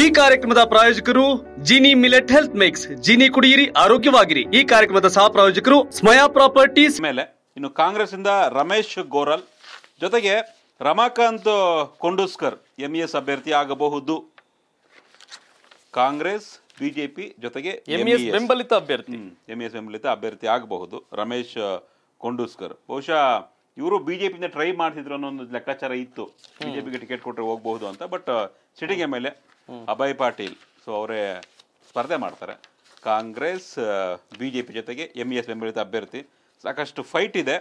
ಈ ಕಾರ್ಯಕ್ರಮದ ಪ್ರಾಯೋಜಕರು Gini millet health mix Gini ಕುಡಿಯಿರಿ ಆರೋಗ್ಯವಾಗಿರಿ ಈ ಕಾರ್ಯಕ್ರಮದ ಸಹ ಪ್ರಾಯೋಜಕರು ಸ್ಮಯಾ ಪ್ರಾಪರ್ಟೀಸ್ ಮೇಲೆ ಇನ್ನು ಕಾಂಗ್ರೆಸ್ ಇಂದ ರಮೇಶ್ ಗೋರಲ್ ಜೊತೆಗೆ ರಮಾಕಾಂತ್ ಕೊಂಡೂಸ್ಕರ್ ಎಂಇಎಸ್ e ಅಭ್ಯರ್ಥಿ ಆಗಬಹುದು ಕಾಂಗ್ರೆಸ್ ಬಿಜೆಪಿ ಜೊತೆಗೆ ಎಂಇಎಸ್ e e ಬೆಂಬಲಿತ ಅಭ್ಯರ್ಥಿ ಎಸ್ ಬೆಂಬಲಿತ ಅಭ್ಯರ್ಥಿ ಆಗಬಹುದು ರಮೇಶ್ ಕೊಂಡೂಸ್ಕರ್ ಬಹುಶಃ ಇವರು ಬಿಜೆಪಿಯಿಂದ ಟ್ರೈ ಮಾಡ್ತಿದ್ರು ಅನ್ನೋ ಒಂದು ಲೆಕ್ಕಾಚಾರ ಇತ್ತು ಬಿಜೆಪಿಗೆ ಟಿಕೆಟ್ ಕೊಟ್ಟರೆ ಹೋಗಬಹುದು ಅಂತ ಬಟ್ ಸಿಟಿಗೆ uh, ಮೇಲೆ ಅಭಯ್ ಪಾಟೀಲ್ ಸೊ ಅವರೇ ಸ್ಪರ್ಧೆ ಮಾಡ್ತಾರೆ ಕಾಂಗ್ರೆಸ್ ಬಿ ಜೆ ಪಿ ಜೊತೆಗೆ ಎಂ ಎಸ್ e ಬೆಂಬಲಿತ ಅಭ್ಯರ್ಥಿ ಸಾಕಷ್ಟು ಫೈಟ್ ಇದೆ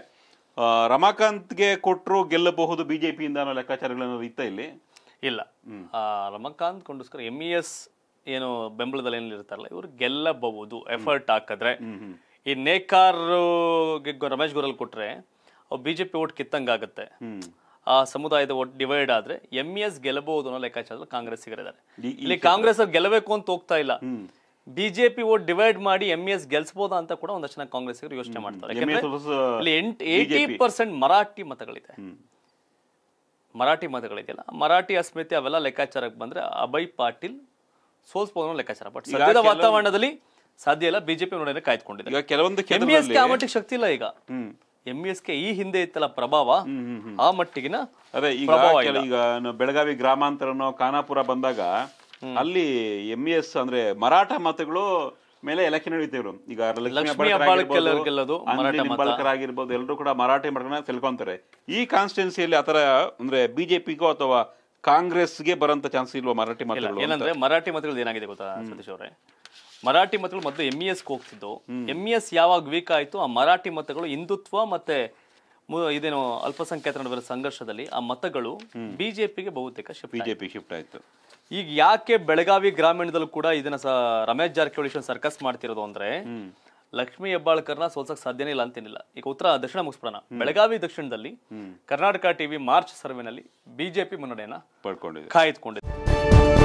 ರಮಾಕಾಂತ್ಗೆ ಕೊಟ್ಟರು ಗೆಲ್ಲಬಹುದು ಬಿ ಜೆ ಪಿಯಿಂದ ಅನ್ನೋ ಲೆಕ್ಕಾಚಾರಗಳನ್ನು ಇತ್ತ ಇಲ್ಲಿ ಇಲ್ಲ Ramakant Kondaskar M E e S ಏನು ಬೆಂಬಲದಲ್ಲಿ ಏನು ಇರ್ತಾರಲ್ಲ ಇವರು ಗೆಲ್ಲಬಹುದು ಎಫರ್ಟ್ ಹಾಕಿದ್ರೆ ಈ ನೇಕಾರ್ ರಮೇಶ್ ಗುರಲ್ ಕೊಟ್ರೆ ಅವ್ರು ಬಿಜೆಪಿ ಓಟ್ ಕಿತ್ತಂಗಾಗುತ್ತೆ ಆ ಸಮುದಾಯದ ಒಟ್ಟು ಡಿವೈಡ್ ಆದ್ರೆ ಎಂ ಎಸ್ e ಗೆಲ್ಲಬಹುದು ಅನ್ನೋ ಲೆಕ್ಕಾಚಾರದಲ್ಲಿ ಕಾಂಗ್ರೆಸ್ಸಿಗರಿದ್ದಾರೆ ಇಲ್ಲಿ ಕಾಂಗ್ರೆಸ್ ಗೆಲ್ಲಬೇಕು ಅಂತ ಹೋಗ್ತಾ ಇಲ್ಲ ಬಿಜೆಪಿ ಓಟ್ ಡಿವೈಡ್ ಮಾಡಿ ಎಂ ಎಸ್ e ಗೆಲ್ಸಬಹುದಾ ಅಂತ ಕೂಡ ಒಂದಷ್ಟು ಜನ ಕಾಂಗ್ರೆಸ್ಸಿಗರು ಯೋಚನೆ ಮಾಡ್ತಾರೆ ಏಯ್ಟಿ e ಪರ್ಸೆಂಟ್ ಮರಾಠಿ ಮತಗಳಿದೆ ಮರಾಠಿ ಮತಗಳಿದೆಯಲ್ಲ ಮರಾಠಿ ಅಸ್ಮಿತೆ ಅವೆಲ್ಲ ಲೆಕ್ಕಾಚಾರಕ್ಕೆ ಬಂದ್ರೆ ಅಭಯ್ ಪಾಟೀಲ್ ಅನ್ನೋ ಲೆಕ್ಕಾಚಾರ ಬಟ್ ಸದ್ಯದ ವಾತಾವರಣದಲ್ಲಿ ಸಾಧ್ಯ ಇಲ್ಲ ಬಿಜೆಪಿ ನೋಡಿದ್ರೆ ಕಾಯ್ದುಕೊಂಡಿದೆ ಕೆಲವೊಂದು ಶಕ್ತಿ ಇಲ್ಲ ಈಗ ಎಂ ಎಸ್ ಕೆ ಈ ಹಿಂದೆ ಇತ್ತಲ್ಲ ಪ್ರಭಾವ ಆ ಮಟ್ಟಿಗಿನ ಅದೇ ಈಗ ಈಗ ಬೆಳಗಾವಿ ಗ್ರಾಮಾಂತರ ಖಾನಾಪುರ ಬಂದಾಗ ಅಲ್ಲಿ ಎಂ ಎಸ್ e ಅಂದ್ರೆ ಮರಾಠ ಮತಗಳು ಮೇಲೆ ಎಲೆಕ್ಷನ್ ನಡೀತಿದ್ರು ಈಗ ನಿಂಬಾಳ್ಕರಾಗಿರ್ಬೋದು ಎಲ್ಲರೂ ಕೂಡ ಮರಾಠಿ ಮಠನ ತಿಳ್ಕೊಂತಾರೆ ಈ ಕಾನ್ಸ್ಟಿಟ್ಯೂನ್ಸಿಯಲ್ಲಿ ಆತರ ಅಂದ್ರೆ ಬಿಜೆಪಿಗೂ ಅಥವಾ ಕಾಂಗ್ರೆಸ್ಗೆ ಬರಂತ ಚಾನ್ಸ್ ಇಲ್ವಾ ಮರಾಠಿ ಮತಗಳು ಏನಂದ್ರೆ ಮರಾಠಿ ಮತಗಳು ಏನಾಗಿದೆ ಗೊತ್ತಾ ಸತೀಶ್ ಅವರೇ ಮರಾಠಿ ಮತಗಳು ಮೊದಲು ಎಂ ಇ e ಎಸ್ ಹೋಗ್ತಿದ್ದವು ಎಂ ಇ ಎಸ್ e ಯಾವಾಗ ವೀಕ್ ಆಯಿತು ಆ ಮರಾಠಿ ಮತಗಳು ಹಿಂದುತ್ವ ಮತ್ತೆ ಇದೇನು ಅಲ್ಪಸಂಖ್ಯಾತರ ನಡುವಿನ ಸಂಘರ್ಷದಲ್ಲಿ ಆ ಮತಗಳು ಬಿಜೆಪಿಗೆ ಬಹುತೇಕ ಬಿಜೆಪಿ ಶಿಫ್ಟ್ ಆಯಿತು ಈಗ ಯಾಕೆ ಬೆಳಗಾವಿ ಗ್ರಾಮೀಣದಲ್ಲೂ ಕೂಡ ಇದನ್ನ ರಮೇಶ್ ಜಾರಕಿಹೊಳಿ ಸರ್ಕಸ್ ಮಾಡ್ತಿರೋದು ಅಂದ್ರೆ ಲಕ್ಷ್ಮಿ ಹೆಬ್ಬಾಳ್ಕರ್ನ ಸೋಲ್ಸಕ್ ಸಾಧ್ಯನೇ ಇಲ್ಲ ಅಂತೇನಿಲ್ಲ ಈಗ ಉತ್ತರ ದಕ್ಷಿಣ ಮುಗಿಸ್ಬಿಡೋಣ ಬೆಳಗಾವಿ ದಕ್ಷಿಣದಲ್ಲಿ ಕರ್ನಾಟಕ ಟಿವಿ ಮಾರ್ಚ್ ಸರ್ವೆನಲ್ಲಿ ಬಿಜೆಪಿ ಮುನ್ನಡೆಯನ್ನ ಪಡ್ಕೊಂಡಿದೆ ಕಾಯ್ದುಕೊಂಡಿದೆ